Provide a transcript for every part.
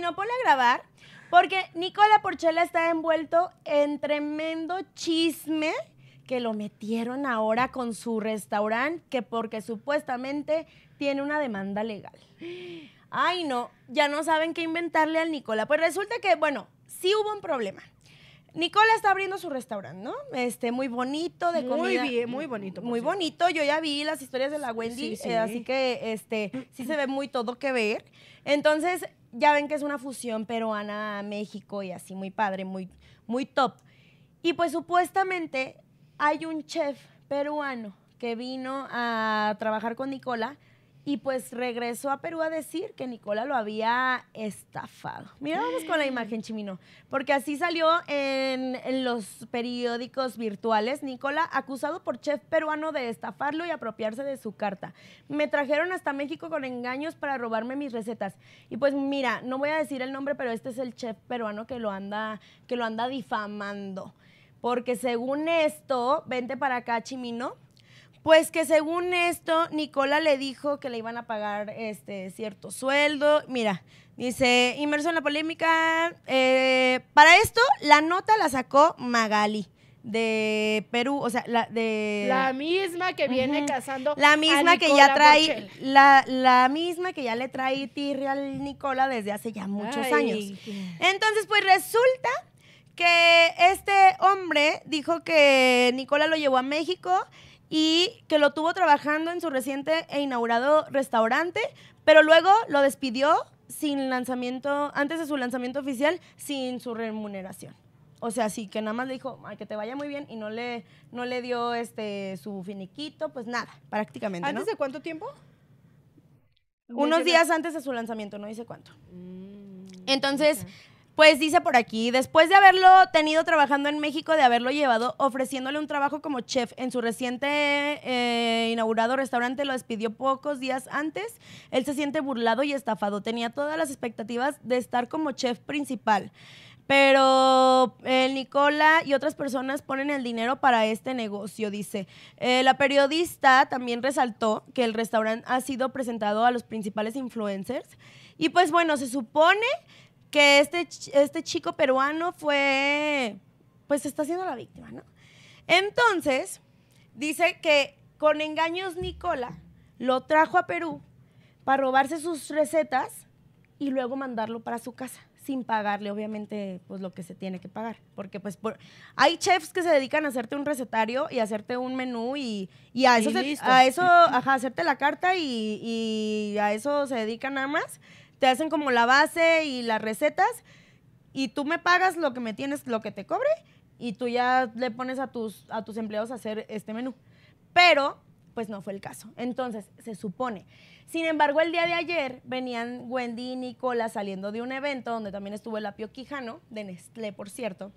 no ponle a grabar. Porque Nicola Porchela está envuelto en tremendo chisme que lo metieron ahora con su restaurante, que porque supuestamente tiene una demanda legal. Ay, no, ya no saben qué inventarle al Nicola. Pues resulta que, bueno, sí hubo un problema. Nicola está abriendo su restaurante, ¿no? Este, muy bonito, de comida. Muy bien, muy bonito. Muy bonito. Yo ya vi las historias de la Wendy, eh, así que, este, sí se ve muy todo que ver. Entonces, ya ven que es una fusión peruana México y así muy padre, muy, muy top. Y pues supuestamente hay un chef peruano que vino a trabajar con Nicola y pues regresó a Perú a decir que Nicola lo había estafado. Mira, vamos con la imagen, Chimino. Porque así salió en, los periódicos virtuales. Nicola, acusado por chef peruano de estafarlo y apropiarse de su carta. Me trajeron hasta México con engaños para robarme mis recetas. Y pues mira, no voy a decir el nombre, pero este es el chef peruano que lo anda, que lo anda difamando. Porque según esto, vente para acá, Chimino pues que según esto, Nicola le dijo que le iban a pagar este cierto sueldo. Mira, dice, inmerso en la polémica. Eh, para esto, la nota la sacó Magali de Perú, o sea, la de... La misma que viene casando. La misma que ya trae, la, la, misma que ya le trae Tirri al Nicola desde hace ya muchos años. Entonces, pues resulta que este hombre dijo que Nicola lo llevó a México y que lo tuvo trabajando en su reciente e inaugurado restaurante, pero luego lo despidió sin lanzamiento, antes de su lanzamiento oficial, sin su remuneración. O sea, sí, que nada más le dijo, Ay, que te vaya muy bien y no le, no le dio este su finiquito, pues nada, prácticamente. ¿Antes de cuánto tiempo? Unos días antes de su lanzamiento, no dice cuánto. Mm, Entonces, pues dice por aquí, después de haberlo tenido trabajando en México, de haberlo llevado ofreciéndole un trabajo como chef en su reciente eh, inaugurado restaurante, lo despidió pocos días antes. Él se siente burlado y estafado. Tenía todas las expectativas de estar como chef principal. Pero eh, Nicola y otras personas ponen el dinero para este negocio, dice. Eh, la periodista también resaltó que el restaurante ha sido presentado a los principales influencers. Y pues bueno, se supone que este, este chico peruano fue, pues está siendo la víctima, ¿no? Entonces, dice que con engaños Nicola lo trajo a Perú para robarse sus recetas y luego mandarlo para su casa sin pagarle obviamente pues lo que se tiene que pagar porque pues hay chefs que se dedican a hacerte un recetario y hacerte un menú y, a eso a hacerte la carta y, y a eso se dedican nada más te hacen como la base y las recetas y tú me pagas lo que me tienes, lo que te cobre y tú ya le pones a tus, a tus empleados a hacer este menú. Pero, pues no fue el caso. Entonces, se supone. Sin embargo, el día de ayer venían Wendy y Nicola saliendo de un evento donde también estuvo el apio Quijano, de Nestlé, por cierto.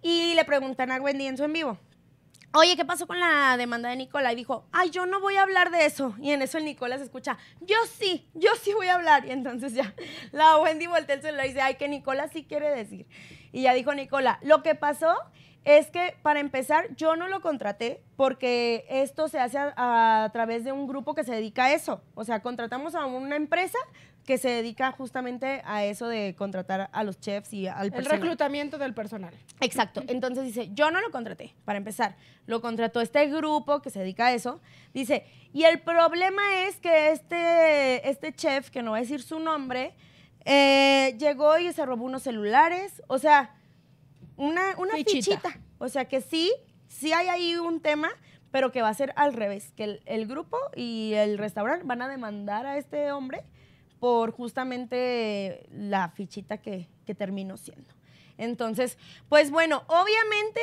Y le preguntan a Wendy en su en vivo, Oye, ¿qué pasó con la demanda de Nicola? Y dijo, ay, yo no voy a hablar de eso. Y en eso el Nicola se escucha, yo sí, yo sí voy a hablar. Y entonces ya la Wendy voltea el celular y dice, ay, que Nicola sí quiere decir. Y ya dijo Nicola, lo que pasó es que para empezar yo no lo contraté porque esto se hace a, través de un grupo que se dedica a eso. O sea, contratamos a una empresa que se dedica justamente a eso de contratar a los chefs y al personal. El reclutamiento del personal. Exacto. Entonces dice, yo no lo contraté, para empezar. Lo contrató este grupo que se dedica a eso. Dice, y el problema es que este, este chef, que no va a decir su nombre, eh, llegó y se robó unos celulares. O sea, una, fichita. O sea que sí, sí hay ahí un tema, pero que va a ser al revés, que el, grupo y el restaurante van a demandar a este hombre por justamente la fichita que, que terminó siendo. Entonces, pues bueno, obviamente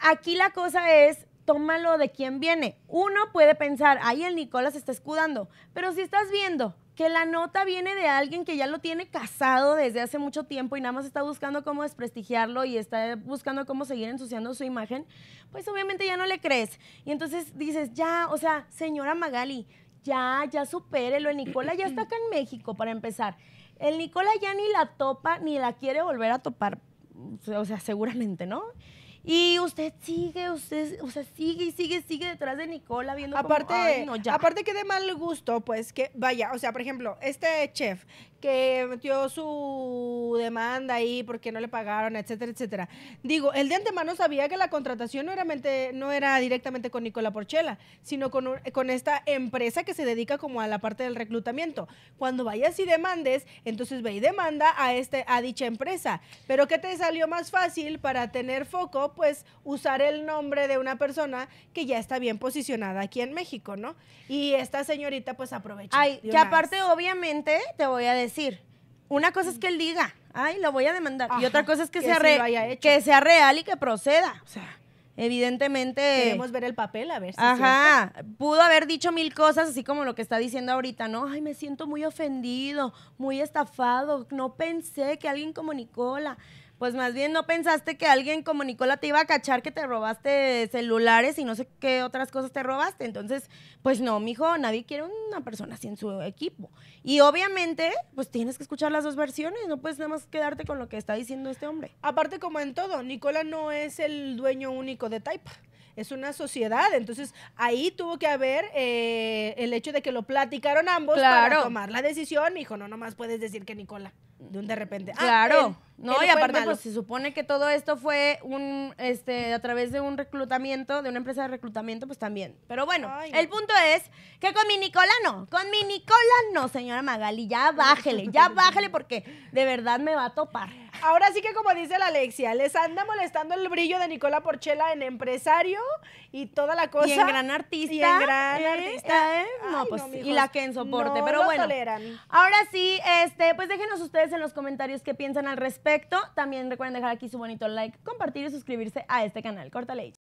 aquí la cosa es tómalo de quién viene. Uno puede pensar, ahí el Nicolás está escudando, pero si estás viendo que la nota viene de alguien que ya lo tiene casado desde hace mucho tiempo y nada más está buscando cómo desprestigiarlo y está buscando cómo seguir ensuciando su imagen, pues obviamente ya no le crees. Y entonces dices, ya, o sea, señora Magali, ya, ya supérelo. El Nicola ya está acá en México, para empezar. El Nicola ya ni la topa, ni la quiere volver a topar, o sea, seguramente, ¿no? Y usted sigue, usted, o sea, sigue y sigue, sigue detrás de Nicola viendo aparte, como, ya. Aparte que de mal gusto, pues, que vaya, o sea, por ejemplo, este chef que metió su demanda ahí porque no le pagaron, etcétera, etcétera. Digo, él de antemano sabía que la contratación no era, no era directamente con Nicola Porchela, sino con, con, esta empresa que se dedica como a la parte del reclutamiento. Cuando vayas y demandes, entonces ve y demanda a, este, a dicha empresa. Pero ¿qué te salió más fácil para tener foco? Pues usar el nombre de una persona que ya está bien posicionada aquí en México, ¿no? Y esta señorita pues aprovecha. Ay, que aparte obviamente te voy a decir decir. Una cosa es que él diga, ay, lo voy a demandar. y otra cosa es que, sea real y que proceda. O sea, evidentemente. Debemos ver el papel, a ver si Ajá. pudo haber dicho mil cosas, así como lo que está diciendo ahorita, ¿no? Ay, me siento muy ofendido, muy estafado. No pensé que alguien como Nicola. Pues más bien no pensaste que alguien como Nicola te iba a cachar que te robaste celulares y no sé qué otras cosas te robaste. Entonces, pues no, mijo, nadie quiere una persona así en su equipo. Y obviamente, pues tienes que escuchar las dos versiones, no puedes nada más quedarte con lo que está diciendo este hombre. Aparte, como en todo, Nicola no es el dueño único de Taipa es una sociedad. Entonces, ahí tuvo que haber eh, el hecho de que lo platicaron ambos para tomar la decisión. Hijo, dijo, no, nomás puedes decir que Nicola. De un de repente. Ah, claro. no, y aparte, pues se supone que todo esto fue un, este, a través de un reclutamiento, de una empresa de reclutamiento, pues también. Pero bueno, el punto es que con mi Nicola no, con mi Nicola no, señora Magali, ya bájele, ya bájele porque de verdad me va a topar. Ahora sí que como dice la Alexia, les anda molestando el brillo de Nicola Porchela en empresario y toda la cosa. Y en gran artista. Y en gran ¿eh? artista, eh, No, pues, sí. y la que en soporte, pero bueno. Toleran. Ahora sí, este, pues déjenos ustedes en los comentarios qué piensan al respecto. También recuerden dejar aquí su bonito like, compartir y suscribirse a este canal. Corta ley.